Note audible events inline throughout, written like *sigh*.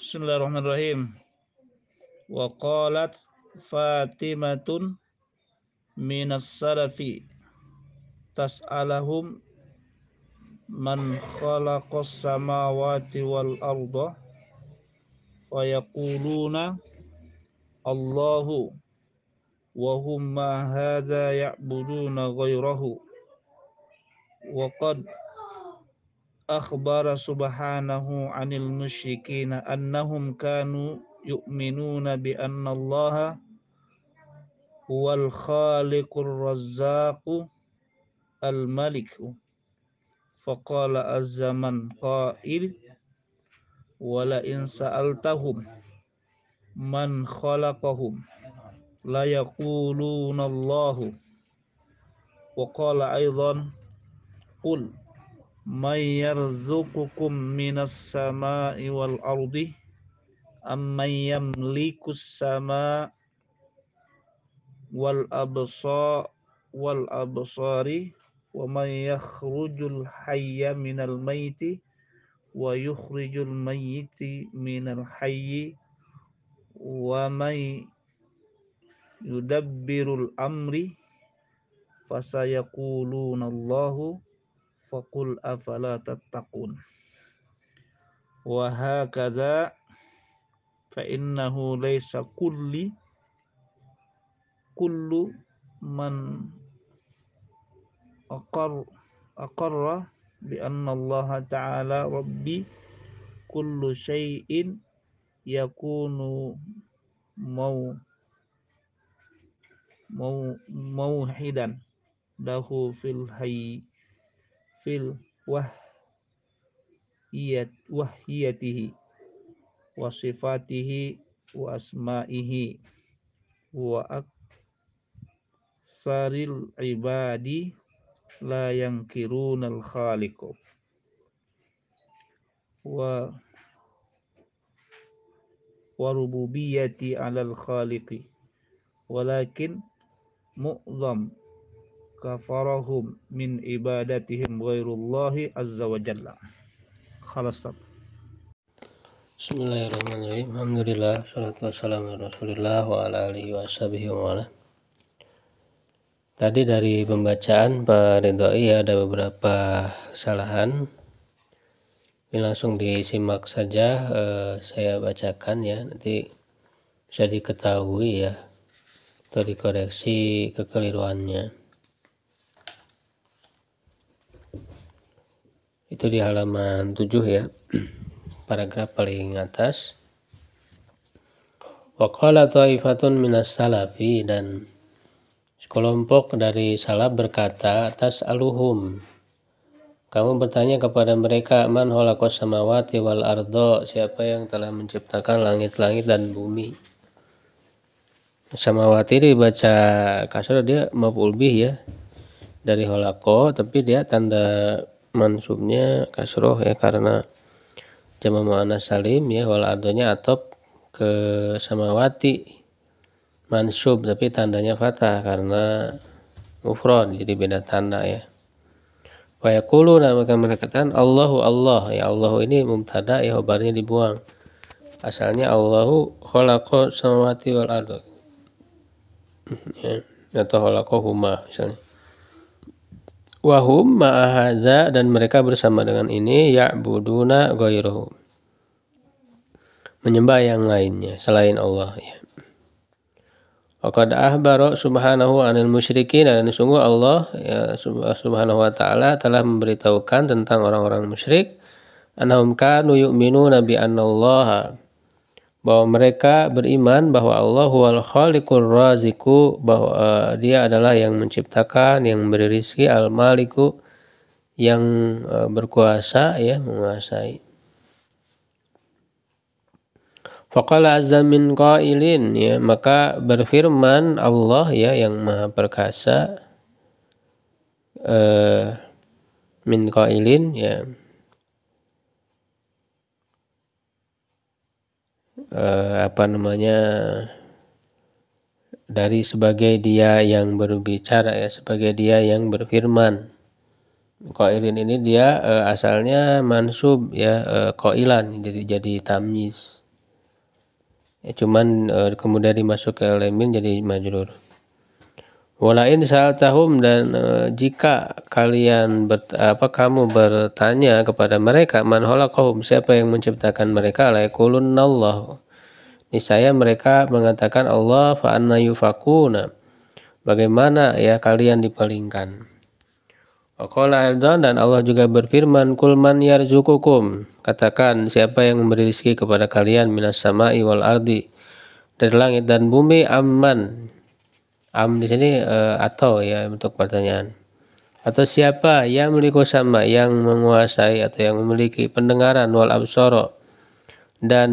Bismillahirrahmanirrahim. Wa qalat Fatimatun minas salafi tas'alahum man khalaqas samawati wal arda wa yaquluna Allahu wa hum ma hadha ya'buduna ghayrahu wa qad أخبر سبحانه عن المشركين أنهم كانوا يؤمنون بأن الله هو الخالق الرزاق الملك فقال عز من قائل ولئن سألتهم من خلقهم ليقولون الله وقال أيضا قل من يرزقكم من السماء والأرض أم من يملك السماء والأبصار والأبصار ومن يخرج الحي من الميت ويخرج الميت من الحي ومن يدبر الأمر فسيقولون الله فقل أفلا تتقون وهكذا فإنه ليس كل كل من أقر أقر بأن الله تعالى ربي كل شيء يكون مو مو موحدا له في الحي fil wah iyat wahiyatihi wa sifatihi wa asma'ihi wa aksaril ibadi la yang kirunal khaliqu wa warububiyati alal khaliqi walakin mu'zam kafarahum min ibadatihim ghairullahi azza wa jalla. Khalas tab. Bismillahirrahmanirrahim. Alhamdulillah, salatu wassalamu ala Rasulillah wa ala alihi sahbihi wa ala. Tadi dari pembacaan Pak Ridhoi ada beberapa kesalahan. Ini langsung disimak saja eh, saya bacakan ya. Nanti bisa diketahui ya atau dikoreksi kekeliruannya. itu di halaman 7 ya *clears throat* paragraf paling atas Waqala ta'ifatun minas salafi dan sekelompok dari salaf berkata atas aluhum kamu bertanya kepada mereka man holakos samawati wal ardo siapa yang telah menciptakan langit-langit dan bumi samawati dibaca kasar dia maf'ul ya dari holako tapi dia tanda mansubnya kasroh ya karena jama mana salim ya wal adonya atop ke samawati mansub tapi tandanya fatah karena mufrad jadi beda tanda ya wa namakan maka mereka Allahu Allah ya Allahu ini mubtada ya khabarnya dibuang asalnya Allahu khalaqa samawati wal ardo ya atau kholako huma misalnya Wahum ma'ahadza dan mereka bersama dengan ini ya'buduna ghairuhu. Menyembah yang lainnya selain Allah ya. Waqad ahbaro subhanahu anil musyrikin dan sungguh Allah ya, subhanahu wa ta'ala telah memberitahukan tentang orang-orang musyrik anahum kanu nabi anna allaha bahwa mereka beriman bahwa Allah wal khaliqur raziku bahwa uh, dia adalah yang menciptakan yang memberi rizki al maliku yang uh, berkuasa ya menguasai Faqala azza min qailin ya maka berfirman Allah ya yang maha perkasa uh, min qailin ya eh, apa namanya dari sebagai dia yang berbicara ya sebagai dia yang berfirman koirin ini dia eh, asalnya mansub ya eh, koilan jadi jadi tamis ya, cuman eh, kemudian dimasuk ke lemin jadi majrur Walain tahum dan e, jika kalian ber, apa kamu bertanya kepada mereka man kaum siapa yang menciptakan mereka laikulun Allah niscaya mereka mengatakan Allah fa anna bagaimana ya kalian dipalingkan Waqala dan Allah juga berfirman kulman yarzukukum katakan siapa yang memberi rezeki kepada kalian minas sama'i wal ardi dari langit dan bumi aman am di sini uh, atau ya untuk pertanyaan atau siapa yang memiliki sama yang menguasai atau yang memiliki pendengaran wal absoro dan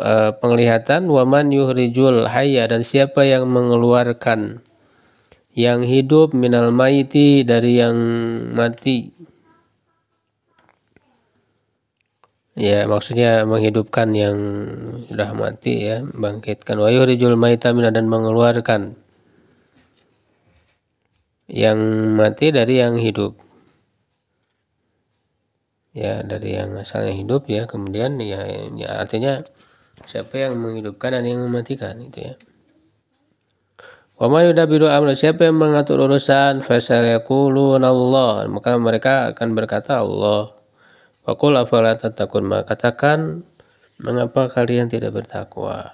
e, penglihatan waman yuhrijul haya dan siapa yang mengeluarkan yang hidup minal maiti dari yang mati ya maksudnya menghidupkan yang sudah mati ya bangkitkan wa yuhrijul maita minal dan mengeluarkan yang mati dari yang hidup ya dari yang asalnya hidup ya kemudian ya, ya artinya siapa yang menghidupkan dan yang mematikan itu ya Wama biru amru siapa yang mengatur urusan fasalakulun Allah maka mereka akan berkata Allah Wakul afala tatakun maka katakan mengapa kalian tidak bertakwa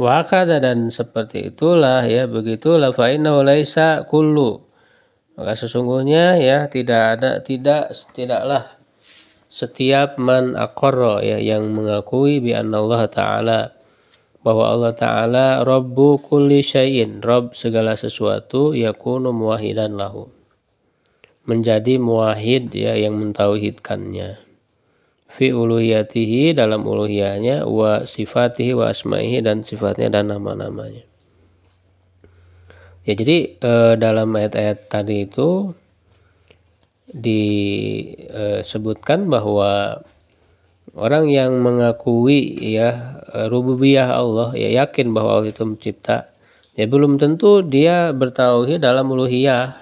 Wakada dan seperti itulah ya begitulah fa'inna laisa kullu. Maka sesungguhnya ya tidak ada tidak tidaklah setiap man akorro ya yang mengakui bi Allah taala bahwa Allah taala Robbu kulli syai'in, Rob segala sesuatu ya yakunu muwahidan lahu. Menjadi muwahid ya yang mentauhidkannya fi uluhiyatihi dalam uluhiyahnya wa sifatihi wa asmaihi dan sifatnya dan nama-namanya ya jadi eh, dalam ayat-ayat tadi itu disebutkan eh, bahwa orang yang mengakui ya eh, rububiyah Allah ya yakin bahwa Allah itu mencipta ya belum tentu dia bertauhid dalam uluhiyah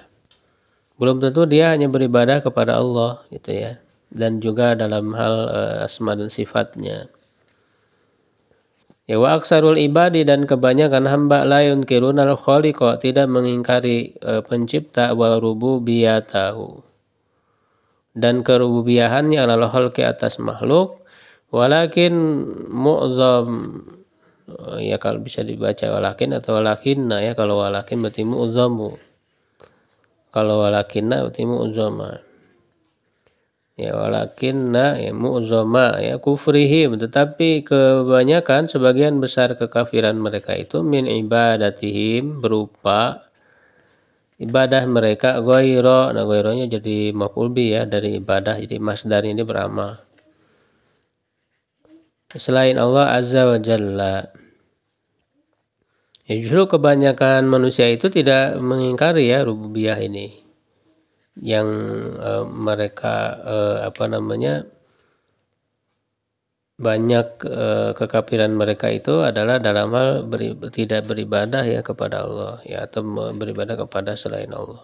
belum tentu dia hanya beribadah kepada Allah gitu ya dan juga dalam hal uh, asma dan sifatnya. Ya wa aksarul ibadi dan kebanyakan hamba layun kirunal khaliqa tidak mengingkari uh, pencipta wa rububiyatahu dan kerububiahannya ala ke atas makhluk walakin mu'zam eh, ya kalau bisa dibaca walakin atau walakinna ya kalau walakin berarti mu'zamu kalau walakinna berarti mu'zama ya walakinna ya mu'zama ya kufrihim tetapi kebanyakan sebagian besar kekafiran mereka itu min ibadatihim berupa ibadah mereka goiro nah goironya jadi maf'ulbi ya dari ibadah jadi masdar ini beramal selain Allah azza wa jalla ya justru kebanyakan manusia itu tidak mengingkari ya rububiyah ini yang uh, mereka uh, apa namanya banyak uh, kekafiran mereka itu adalah dalam hal beri, tidak beribadah ya kepada Allah ya atau beribadah kepada selain Allah.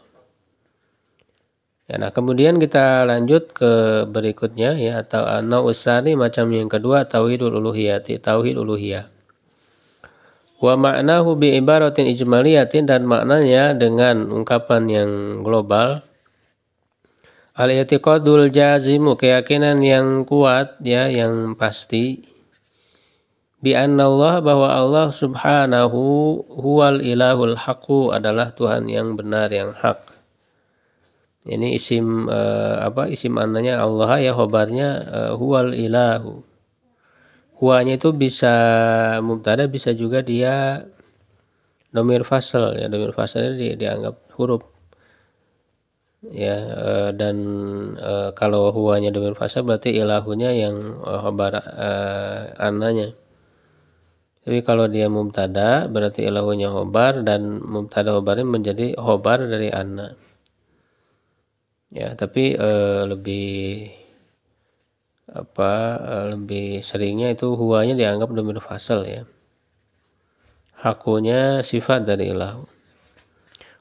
Ya, nah kemudian kita lanjut ke berikutnya ya atau usani macam yang kedua tauhid uluhiyah tauhid uluhiyah. Wa makna bi ibaratin ijmaliyatin dan maknanya dengan ungkapan yang global al i'tiqadul jazimu keyakinan yang kuat ya yang pasti bi Allah bahwa Allah subhanahu huwal ilahul haqu adalah Tuhan yang benar yang hak ini isim uh, apa isim ananya Allah ya khabarnya uh, eh, huwal ilahu huanya itu bisa mubtada bisa juga dia domir fasal ya domir fasalnya di, dianggap huruf ya e, dan e, kalau huanya domir fasa berarti ilahunya yang khobar eh, e, ananya tapi kalau dia mubtada berarti ilahunya khobar dan mubtada khobarnya menjadi khobar dari anna ya tapi e, lebih apa lebih seringnya itu huanya dianggap domir fasal ya hakunya sifat dari ilahu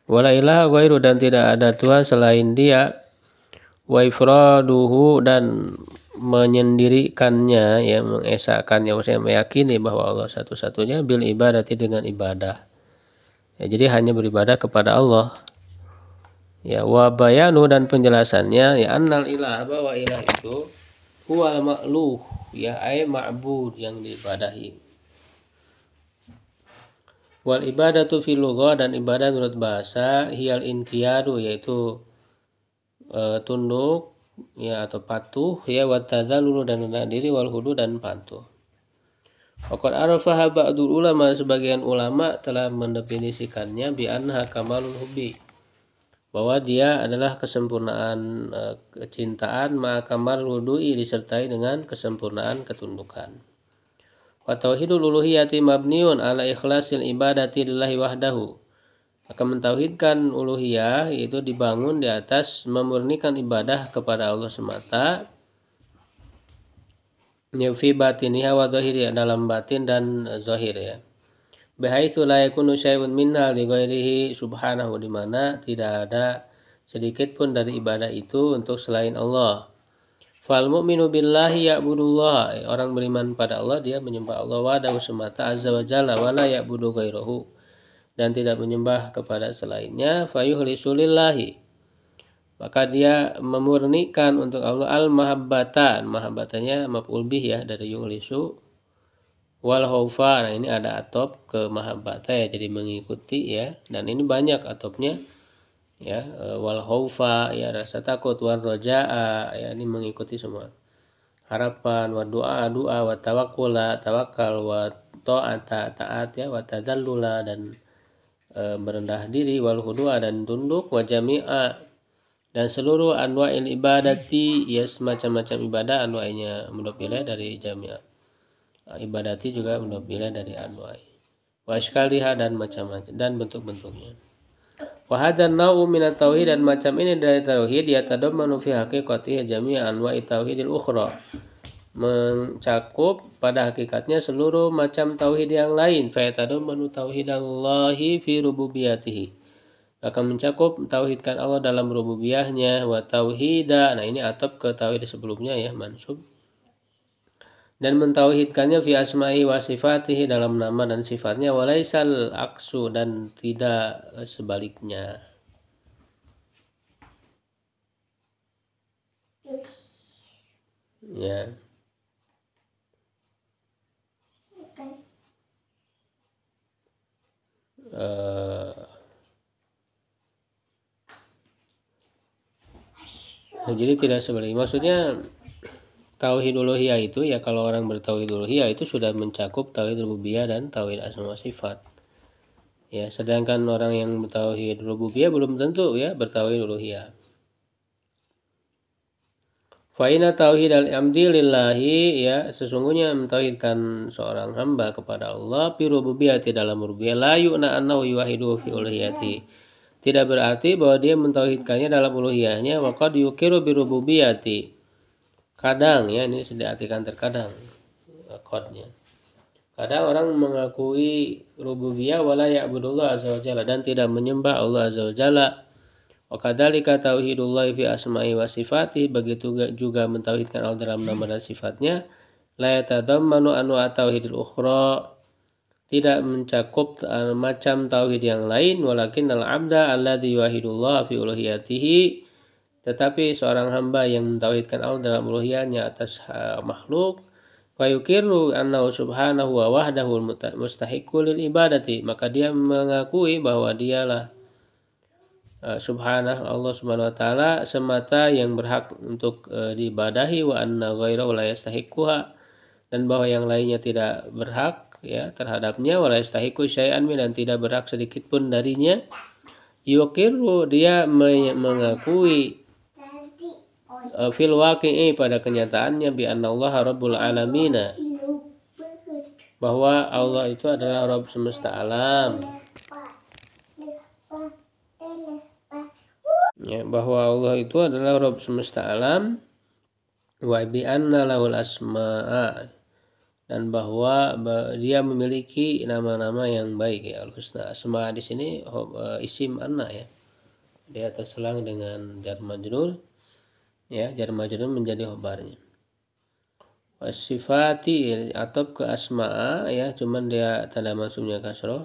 Wala ilaha ghairu dan tidak ada Tuhan selain dia. Wa ifraduhu dan menyendirikannya ya mengesakannya maksudnya meyakini bahwa Allah satu-satunya bil ibadati dengan ibadah ya, jadi hanya beribadah kepada Allah ya wa bayanu dan penjelasannya ya annal ilah bahwa ilah itu huwa makluh, ya ay ma'bud yang diibadahi Wal ibadatu fil dan ibadah menurut bahasa hiyal inqiyadu yaitu e, tunduk ya atau patuh ya wa tadzallulu dan rendah diri wal hudu dan patuh. Faqad arafa ba'dul ulama sebagian ulama telah mendefinisikannya bi anha kamalul hubbi bahwa dia adalah kesempurnaan e, kecintaan maka kamal wudu'i disertai dengan kesempurnaan ketundukan. Wa tauhidul uluhiyati mabniun ala ikhlasil ibadati lillahi wahdahu. Akan mentauhidkan uluhiyah yaitu dibangun di atas memurnikan ibadah kepada Allah semata Nyufi batiniha wa zahiriha dalam batin dan zahir ya bihaitu la yakunu syai'un minna li ghairihi subhanahu di mana tidak ada sedikit pun dari ibadah itu untuk selain Allah Fal mu'minu billahi ya'budullah. Eh, orang beriman pada Allah dia menyembah Allah wadahu semata azza wa jalla wa la ya'budu ghairahu dan tidak menyembah kepada selainnya fayuhlisulillahi maka dia memurnikan untuk Allah al mahabbatan mahabbatanya maf'ul bih ya dari yuhlisu wal khaufa nah ini ada atop ke mahabbata ya jadi mengikuti ya dan ini banyak atopnya ya eh, wal khaufa ya rasa takut war rojaa ya ini mengikuti semua harapan wa doa doa wa tawakkula tawakal wa ta'ata taat ya wa tadallula dan e, merendah diri wal hudua dan tunduk wa jami'a dan seluruh anwa'il ibadati ya semacam-macam ibadah anwa'nya mudhof dari jami'a ibadati juga mudhof dari anwa'i wa dan macam-macam dan bentuk-bentuknya Wahadhan nau minat tauhid dan macam ini dari tauhid ya tadammanu fi haqiqatihi jami'a anwa itauhidil ukhra. Mencakup pada hakikatnya seluruh macam tauhid yang lain. Fa tauhid Allahi fi rububiyatihi. akan mencakup tauhidkan Allah dalam rububiyahnya wa tauhida. Nah ini atap ke tauhid sebelumnya ya mansub dan mentauhidkannya fi asma'i wa sifatihi dalam nama dan sifatnya walaisal aksu dan tidak sebaliknya ya uh, nah, jadi tidak sebaliknya maksudnya Tauhid uluhiyah itu ya kalau orang bertauhid uluhiyah itu sudah mencakup tauhid rububiyah dan tauhid asma sifat. Ya, sedangkan orang yang bertauhid rububiyah belum tentu ya bertauhid uluhiyah. Faina tauhid al amdi lillahi ya sesungguhnya mentauhidkan seorang hamba kepada Allah fi rububiyati dalam rububiyah la yu'na annahu yuwahidu fi uluhiyati. Tidak berarti bahwa dia mentauhidkannya dalam uluhiyahnya wa qad yuqiru bi rububiyati kadang ya ini diartikan terkadang eh, kodnya kadang orang mengakui rububiyah wala ya'budullah azza wa jalla dan tidak menyembah Allah azza wa jalla wa kadzalika tauhidullah fi asma'i wa sifati begitu juga mentauhidkan Allah dalam nama dan sifatnya la yatadammanu anwa tauhidil ukhra tidak mencakup eh, macam tauhid yang lain walakin al abda alladhi yuwahidullah fi uluhiyatihi tetapi seorang hamba yang mentauhidkan Allah dalam uluhiyahnya atas uh, makhluk, wa yukiru anna subhanahu wa wahdahu lil ibadati, maka dia mengakui bahwa dialah uh, subhanahu Allah subhanahu wa taala semata yang berhak untuk uh, diibadahi wa anna ghairahu la yastahiquha dan bahwa yang lainnya tidak berhak ya terhadapnya la yastahiqu syai'an dan tidak berhak sedikit pun darinya yukiru dia me mengakui Eh, fil waqi'i pada kenyataannya bi annallaha rabbul alamina bahwa Allah itu adalah Rabb semesta alam ya bahwa Allah itu adalah Rabb semesta alam wa bi anna lahul asma'a dan bahwa dia memiliki nama-nama yang baik ya al husna asma di sini eh, isim anna ya dia terselang dengan jar majrur ya jar majrur menjadi khobarnya sifati atau ke asma ya cuman dia tanda masuknya kasroh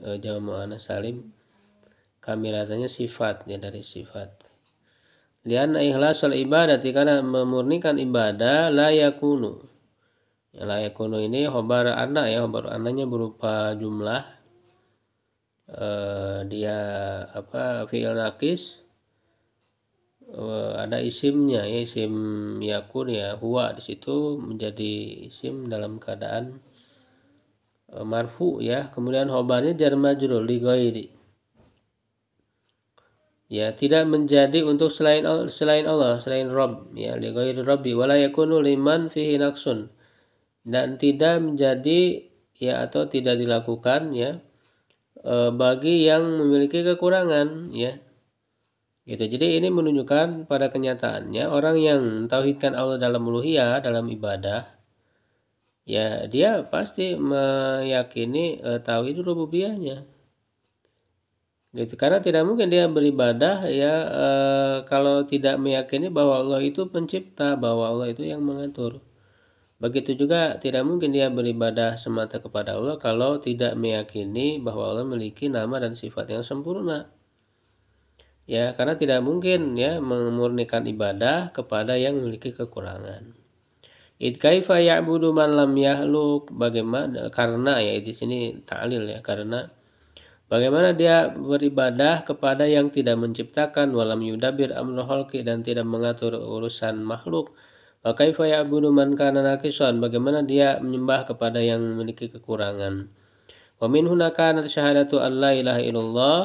e, eh, jamu'ana salim kamilatannya sifat ya dari sifat lian ihlasul ibadat karena memurnikan ibadah layakunu ya, layakunu ini khobar anak ya khobar anaknya berupa jumlah e, dia apa fi'il nakis Eh, ada isimnya ya isim yakun ya huwa di situ menjadi isim dalam keadaan eh, marfu ya kemudian hobarnya jar majrur li ghairi ya tidak menjadi untuk selain selain Allah selain Rob ya li ghairi rabbi wala yakunu liman fihi naksun dan tidak menjadi ya atau tidak dilakukan ya eh, bagi yang memiliki kekurangan ya Gitu. Jadi ini menunjukkan pada kenyataannya orang yang tauhidkan Allah dalam uluhiyah, dalam ibadah, ya dia pasti meyakini e, tauhid rububiyahnya. Gitu. Karena tidak mungkin dia beribadah ya e, kalau tidak meyakini bahwa Allah itu pencipta, bahwa Allah itu yang mengatur. Begitu juga tidak mungkin dia beribadah semata kepada Allah kalau tidak meyakini bahwa Allah memiliki nama dan sifat yang sempurna ya karena tidak mungkin ya memurnikan ibadah kepada yang memiliki kekurangan it kaifa ya'budu man lam yahluk bagaimana karena ya di sini ta'lil ya karena bagaimana dia beribadah kepada yang tidak menciptakan walam yudabir amru dan tidak mengatur urusan makhluk kaifa ya'budu man kana naqisan bagaimana dia menyembah kepada yang memiliki kekurangan wa min hunaka syahadatu an la ilaha illallah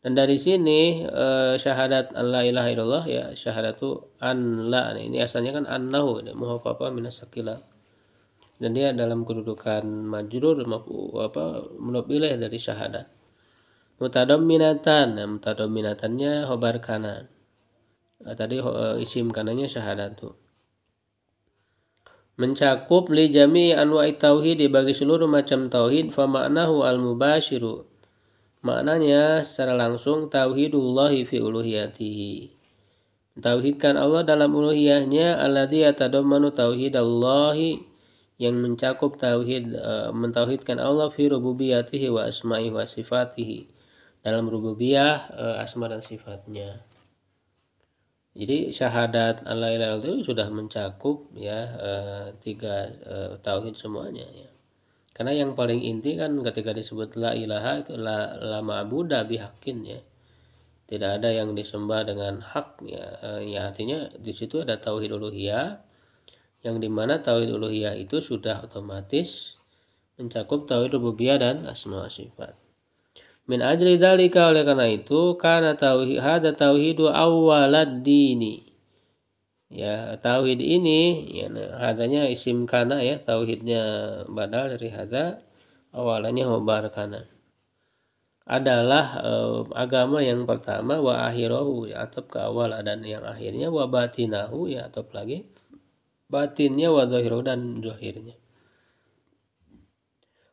dan dari sini eh, syahadat la ilaha illallah ya syahadatu an la. Ini asalnya kan annahu ini ya, minas sakila Dan dia dalam kedudukan majrur apa mudhof dari syahadat. minatan ya, mutadom minatannya hobar kana. Nah, tadi eh, isim isim syahadat tuh Mencakup li jami anwa tauhid ya, bagi seluruh macam tauhid fa ma'nahu al mubashiru Maknanya secara langsung tauhidullahi fi uluhiyatihi. Tauhidkan Allah dalam uluhiyahnya alladzi yatadammanu tauhidallahi yang mencakup tauhid e, mentauhidkan Allah fi rububiyatihi wa asma'i wa sifatihi dalam rububiyah e, asma dan sifatnya. Jadi syahadat Allah ilaha itu sudah mencakup ya e, tiga e, tauhid semuanya ya karena yang paling inti kan ketika disebut la ilaha itu la, la ma'buda bihakin ya tidak ada yang disembah dengan hak ya, eh, ya artinya di situ ada tauhid uluhiyah yang dimana tauhid uluhiyah itu sudah otomatis mencakup tauhid rububiyah dan asma sifat min ajri dalika oleh karena itu karena tauhid hada tauhidu awalad dini ya tauhid ini ya nah, hadanya isim kana ya tauhidnya badal dari hada awalannya hobar kana adalah eh, agama yang pertama wa akhirahu ya atau ke awal dan yang akhirnya wa batinahu ya atau lagi batinnya wa zahiru dan zahirnya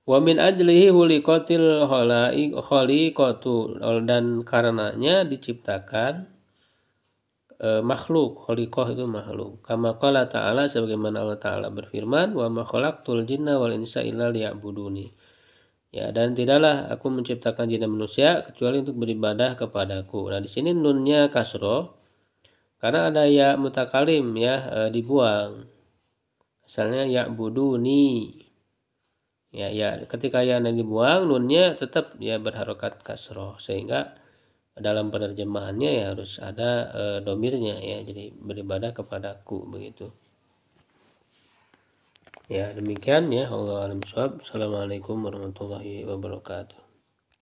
wa min ajlihi huliqatil khaliqatu dan karenanya diciptakan e, makhluk kholikoh itu makhluk kama qala ta'ala sebagaimana Allah ta'ala berfirman wa ma tul jinna wal insa illa liya'buduni ya dan tidaklah aku menciptakan jin dan manusia kecuali untuk beribadah kepadaku nah di sini nunnya kasro karena ada ya mutakalim ya e, dibuang misalnya ya buduni ya ya ketika ya dibuang nunnya tetap ya berharokat kasro sehingga dalam penerjemahannya ya harus ada e, domirnya ya jadi beribadah kepadaku begitu ya demikian ya Allah alam Assalamualaikum warahmatullahi wabarakatuh